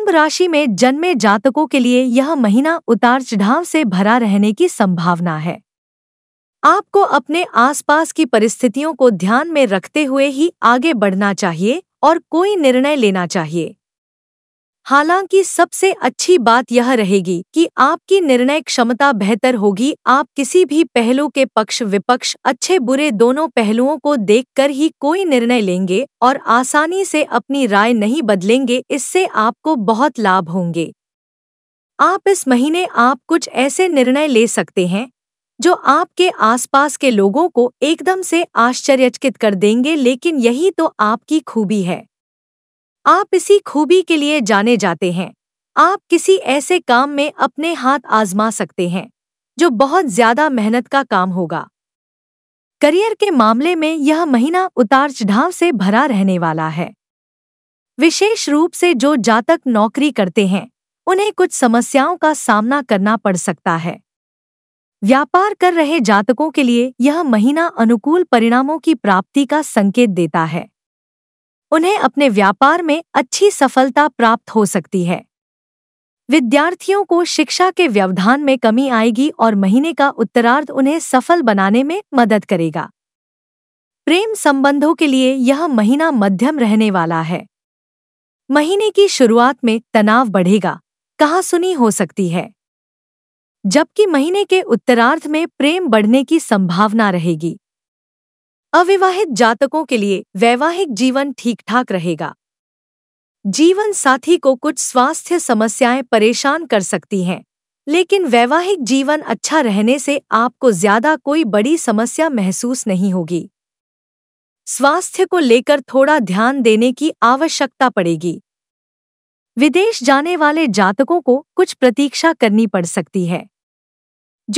कुंभ राशि में जन्मे जातकों के लिए यह महीना उतार चढ़ाव से भरा रहने की संभावना है आपको अपने आसपास की परिस्थितियों को ध्यान में रखते हुए ही आगे बढ़ना चाहिए और कोई निर्णय लेना चाहिए हालांकि सबसे अच्छी बात यह रहेगी कि आपकी निर्णय क्षमता बेहतर होगी आप किसी भी पहलू के पक्ष विपक्ष अच्छे बुरे दोनों पहलुओं को देखकर ही कोई निर्णय लेंगे और आसानी से अपनी राय नहीं बदलेंगे इससे आपको बहुत लाभ होंगे आप इस महीने आप कुछ ऐसे निर्णय ले सकते हैं जो आपके आसपास के लोगों को एकदम से आश्चर्यचकित कर देंगे लेकिन यही तो आपकी खूबी है आप इसी खूबी के लिए जाने जाते हैं आप किसी ऐसे काम में अपने हाथ आजमा सकते हैं जो बहुत ज्यादा मेहनत का काम होगा करियर के मामले में यह महीना उतार चढ़ाव से भरा रहने वाला है विशेष रूप से जो जातक नौकरी करते हैं उन्हें कुछ समस्याओं का सामना करना पड़ सकता है व्यापार कर रहे जातकों के लिए यह महीना अनुकूल परिणामों की प्राप्ति का संकेत देता है उन्हें अपने व्यापार में अच्छी सफलता प्राप्त हो सकती है विद्यार्थियों को शिक्षा के व्यवधान में कमी आएगी और महीने का उत्तरार्ध उन्हें सफल बनाने में मदद करेगा प्रेम संबंधों के लिए यह महीना मध्यम रहने वाला है महीने की शुरुआत में तनाव बढ़ेगा कहा सुनी हो सकती है जबकि महीने के उत्तरार्ध में प्रेम बढ़ने की संभावना रहेगी अविवाहित जातकों के लिए वैवाहिक जीवन ठीक ठाक रहेगा जीवन साथी को कुछ स्वास्थ्य समस्याएं परेशान कर सकती हैं लेकिन वैवाहिक जीवन अच्छा रहने से आपको ज्यादा कोई बड़ी समस्या महसूस नहीं होगी स्वास्थ्य को लेकर थोड़ा ध्यान देने की आवश्यकता पड़ेगी विदेश जाने वाले जातकों को कुछ प्रतीक्षा करनी पड़ सकती है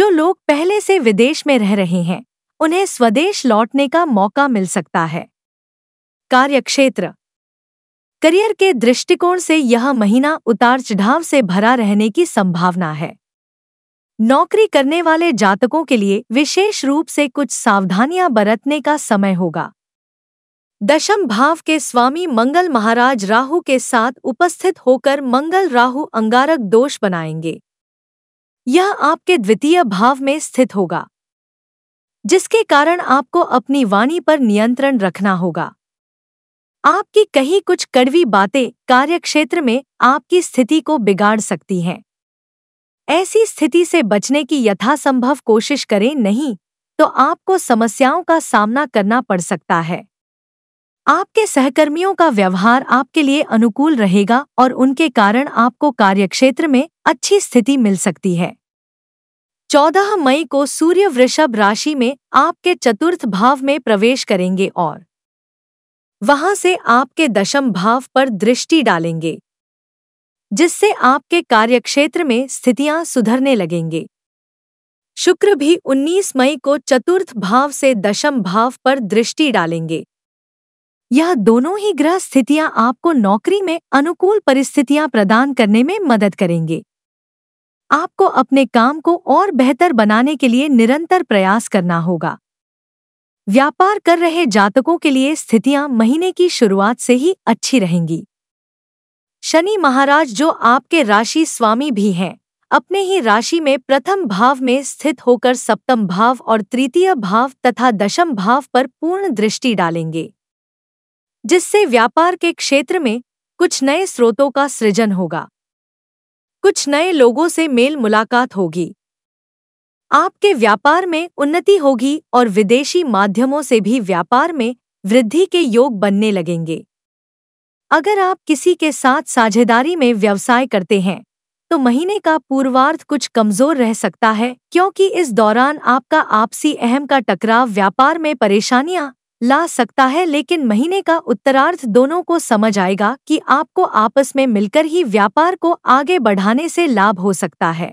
जो लोग पहले से विदेश में रह रहे हैं उन्हें स्वदेश लौटने का मौका मिल सकता है कार्यक्षेत्र करियर के दृष्टिकोण से यह महीना उतार चढ़ाव से भरा रहने की संभावना है नौकरी करने वाले जातकों के लिए विशेष रूप से कुछ सावधानियां बरतने का समय होगा दशम भाव के स्वामी मंगल महाराज राहु के साथ उपस्थित होकर मंगल राहु अंगारक दोष बनाएंगे यह आपके द्वितीय भाव में स्थित होगा जिसके कारण आपको अपनी वाणी पर नियंत्रण रखना होगा आपकी कही कुछ कड़वी बातें कार्यक्षेत्र में आपकी स्थिति को बिगाड़ सकती हैं ऐसी स्थिति से बचने की यथासंभव कोशिश करें नहीं तो आपको समस्याओं का सामना करना पड़ सकता है आपके सहकर्मियों का व्यवहार आपके लिए अनुकूल रहेगा और उनके कारण आपको कार्यक्षेत्र में अच्छी स्थिति मिल सकती है चौदह मई को सूर्य वृषभ राशि में आपके चतुर्थ भाव में प्रवेश करेंगे और वहां से आपके दशम भाव पर दृष्टि डालेंगे जिससे आपके कार्यक्षेत्र में स्थितियां सुधरने लगेंगे शुक्र भी 19 मई को चतुर्थ भाव से दशम भाव पर दृष्टि डालेंगे यह दोनों ही ग्रह स्थितियां आपको नौकरी में अनुकूल परिस्थितियां प्रदान करने में मदद करेंगे आपको अपने काम को और बेहतर बनाने के लिए निरंतर प्रयास करना होगा व्यापार कर रहे जातकों के लिए स्थितियां महीने की शुरुआत से ही अच्छी रहेंगी शनि महाराज जो आपके राशि स्वामी भी हैं अपने ही राशि में प्रथम भाव में स्थित होकर सप्तम भाव और तृतीय भाव तथा दशम भाव पर पूर्ण दृष्टि डालेंगे जिससे व्यापार के क्षेत्र में कुछ नए स्रोतों का सृजन होगा कुछ नए लोगों से मेल मुलाकात होगी आपके व्यापार में उन्नति होगी और विदेशी माध्यमों से भी व्यापार में वृद्धि के योग बनने लगेंगे अगर आप किसी के साथ साझेदारी में व्यवसाय करते हैं तो महीने का पूर्वार्ध कुछ कमजोर रह सकता है क्योंकि इस दौरान आपका आपसी अहम का टकराव व्यापार में परेशानियां ला सकता है लेकिन महीने का उत्तरार्थ दोनों को समझ आएगा कि आपको आपस में मिलकर ही व्यापार को आगे बढ़ाने से लाभ हो सकता है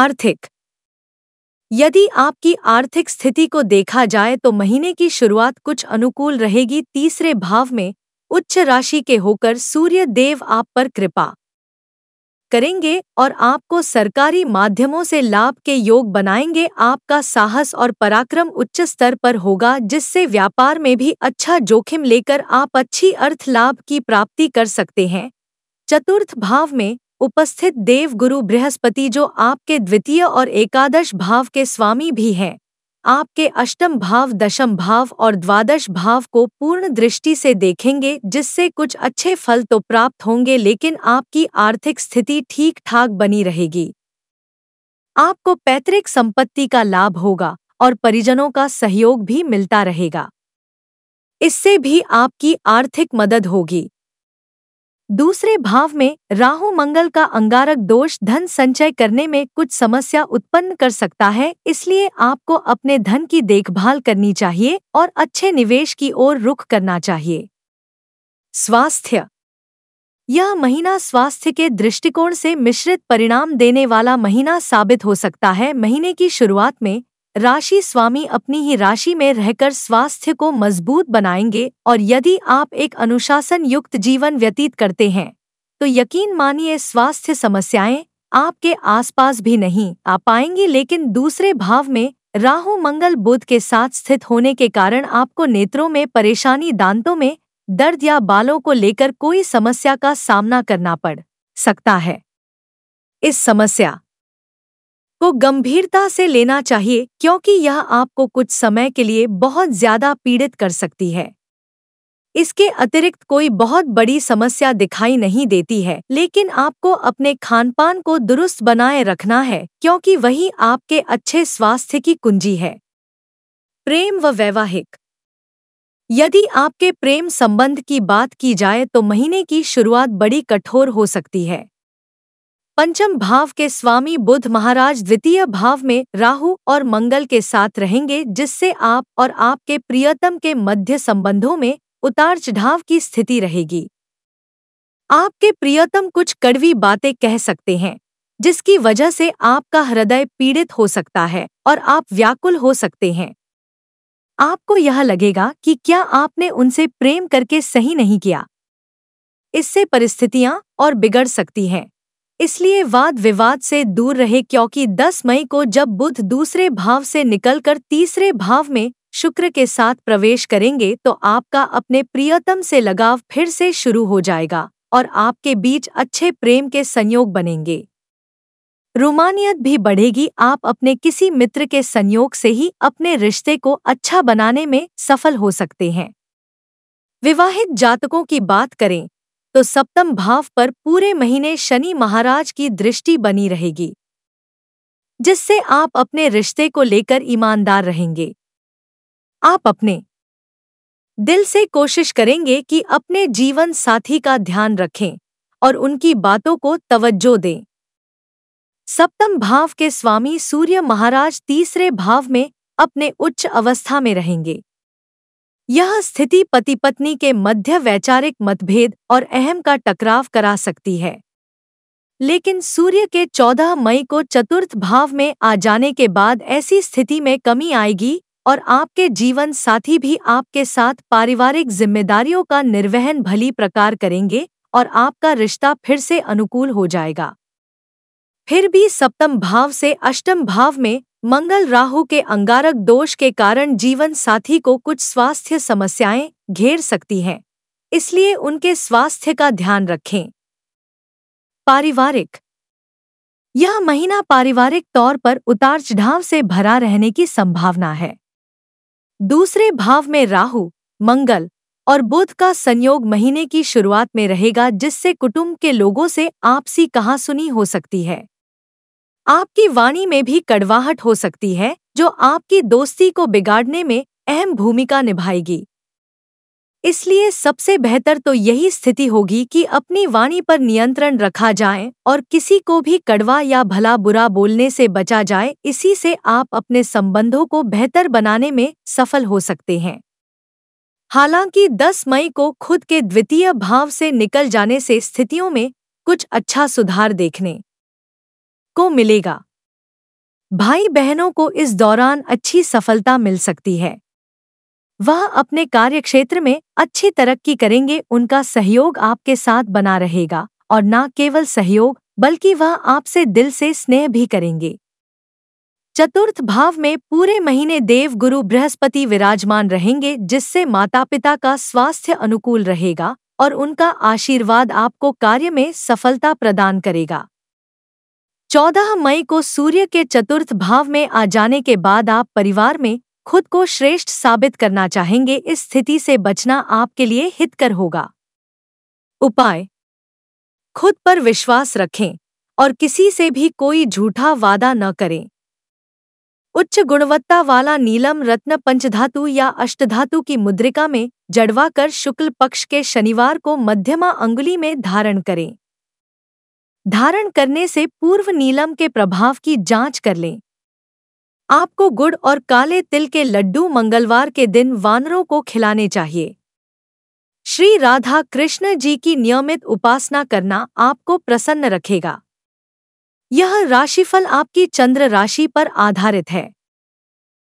आर्थिक यदि आपकी आर्थिक स्थिति को देखा जाए तो महीने की शुरुआत कुछ अनुकूल रहेगी तीसरे भाव में उच्च राशि के होकर सूर्य देव आप पर कृपा करेंगे और आपको सरकारी माध्यमों से लाभ के योग बनाएंगे आपका साहस और पराक्रम उच्च स्तर पर होगा जिससे व्यापार में भी अच्छा जोखिम लेकर आप अच्छी अर्थ लाभ की प्राप्ति कर सकते हैं चतुर्थ भाव में उपस्थित देवगुरु बृहस्पति जो आपके द्वितीय और एकादश भाव के स्वामी भी हैं आपके अष्टम भाव दशम भाव और द्वादश भाव को पूर्ण दृष्टि से देखेंगे जिससे कुछ अच्छे फल तो प्राप्त होंगे लेकिन आपकी आर्थिक स्थिति ठीक ठाक बनी रहेगी आपको पैतृक संपत्ति का लाभ होगा और परिजनों का सहयोग भी मिलता रहेगा इससे भी आपकी आर्थिक मदद होगी दूसरे भाव में राहु मंगल का अंगारक दोष धन संचय करने में कुछ समस्या उत्पन्न कर सकता है इसलिए आपको अपने धन की देखभाल करनी चाहिए और अच्छे निवेश की ओर रुख करना चाहिए स्वास्थ्य यह महीना स्वास्थ्य के दृष्टिकोण से मिश्रित परिणाम देने वाला महीना साबित हो सकता है महीने की शुरुआत में राशि स्वामी अपनी ही राशि में रहकर स्वास्थ्य को मजबूत बनाएंगे और यदि आप एक अनुशासन युक्त जीवन व्यतीत करते हैं तो यकीन मानिए स्वास्थ्य समस्याएं आपके आसपास भी नहीं आ पाएंगी लेकिन दूसरे भाव में राहु मंगल बुध के साथ स्थित होने के कारण आपको नेत्रों में परेशानी दांतों में दर्द या बालों को लेकर कोई समस्या का सामना करना पड़ सकता है इस समस्या को गंभीरता से लेना चाहिए क्योंकि यह आपको कुछ समय के लिए बहुत ज्यादा पीड़ित कर सकती है इसके अतिरिक्त कोई बहुत बड़ी समस्या दिखाई नहीं देती है लेकिन आपको अपने खानपान को दुरुस्त बनाए रखना है क्योंकि वही आपके अच्छे स्वास्थ्य की कुंजी है प्रेम व वैवाहिक यदि आपके प्रेम संबंध की बात की जाए तो महीने की शुरुआत बड़ी कठोर हो सकती है पंचम भाव के स्वामी बुध महाराज द्वितीय भाव में राहु और मंगल के साथ रहेंगे जिससे आप और आपके प्रियतम के मध्य संबंधों में उतार चढ़ाव की स्थिति रहेगी आपके प्रियतम कुछ कड़वी बातें कह सकते हैं जिसकी वजह से आपका हृदय पीड़ित हो सकता है और आप व्याकुल हो सकते हैं आपको यह लगेगा कि क्या आपने उनसे प्रेम करके सही नहीं किया इससे परिस्थितियां और बिगड़ सकती हैं इसलिए वाद विवाद से दूर रहे क्योंकि 10 मई को जब बुध दूसरे भाव से निकलकर तीसरे भाव में शुक्र के साथ प्रवेश करेंगे तो आपका अपने प्रियतम से लगाव फिर से शुरू हो जाएगा और आपके बीच अच्छे प्रेम के संयोग बनेंगे रोमानियत भी बढ़ेगी आप अपने किसी मित्र के संयोग से ही अपने रिश्ते को अच्छा बनाने में सफल हो सकते हैं विवाहित जातकों की बात करें तो सप्तम भाव पर पूरे महीने शनि महाराज की दृष्टि बनी रहेगी जिससे आप अपने रिश्ते को लेकर ईमानदार रहेंगे आप अपने दिल से कोशिश करेंगे कि अपने जीवन साथी का ध्यान रखें और उनकी बातों को तवज्जो दें सप्तम भाव के स्वामी सूर्य महाराज तीसरे भाव में अपने उच्च अवस्था में रहेंगे यह स्थिति पति पत्नी के मध्य वैचारिक मतभेद और अहम का टकराव करा सकती है लेकिन सूर्य के 14 मई को चतुर्थ भाव में आ जाने के बाद ऐसी स्थिति में कमी आएगी और आपके जीवन साथी भी आपके साथ पारिवारिक जिम्मेदारियों का निर्वहन भली प्रकार करेंगे और आपका रिश्ता फिर से अनुकूल हो जाएगा फिर भी सप्तम भाव से अष्टम भाव में मंगल राहु के अंगारक दोष के कारण जीवन साथी को कुछ स्वास्थ्य समस्याएं घेर सकती हैं इसलिए उनके स्वास्थ्य का ध्यान रखें पारिवारिक यह महीना पारिवारिक तौर पर उतार चढ़ाव से भरा रहने की संभावना है दूसरे भाव में राहु मंगल और बुध का संयोग महीने की शुरुआत में रहेगा जिससे कुटुंब के लोगों से आपसी कहासुनी हो सकती है आपकी वाणी में भी कड़वाहट हो सकती है जो आपकी दोस्ती को बिगाड़ने में अहम भूमिका निभाएगी इसलिए सबसे बेहतर तो यही स्थिति होगी कि अपनी वाणी पर नियंत्रण रखा जाए और किसी को भी कड़वा या भला बुरा बोलने से बचा जाए इसी से आप अपने संबंधों को बेहतर बनाने में सफल हो सकते हैं हालांकि 10 मई को खुद के द्वितीय भाव से निकल जाने से स्थितियों में कुछ अच्छा सुधार देखने को मिलेगा भाई बहनों को इस दौरान अच्छी सफलता मिल सकती है वह अपने कार्यक्षेत्र में अच्छी तरक्की करेंगे उनका सहयोग आपके साथ बना रहेगा और न केवल सहयोग बल्कि वह आपसे दिल से स्नेह भी करेंगे चतुर्थ भाव में पूरे महीने देव गुरु बृहस्पति विराजमान रहेंगे जिससे माता पिता का स्वास्थ्य अनुकूल रहेगा और उनका आशीर्वाद आपको कार्य में सफलता प्रदान करेगा चौदह मई को सूर्य के चतुर्थ भाव में आ जाने के बाद आप परिवार में खुद को श्रेष्ठ साबित करना चाहेंगे इस स्थिति से बचना आपके लिए हितकर होगा उपाय खुद पर विश्वास रखें और किसी से भी कोई झूठा वादा न करें उच्च गुणवत्ता वाला नीलम रत्न पंचधातु या अष्टधातु की मुद्रिका में जड़वा कर शुक्ल पक्ष के शनिवार को मध्यमा अंगुली में धारण करें धारण करने से पूर्व नीलम के प्रभाव की जांच कर लें आपको गुड़ और काले तिल के लड्डू मंगलवार के दिन वानरों को खिलाने चाहिए श्री राधा कृष्ण जी की नियमित उपासना करना आपको प्रसन्न रखेगा यह राशिफल आपकी चंद्र राशि पर आधारित है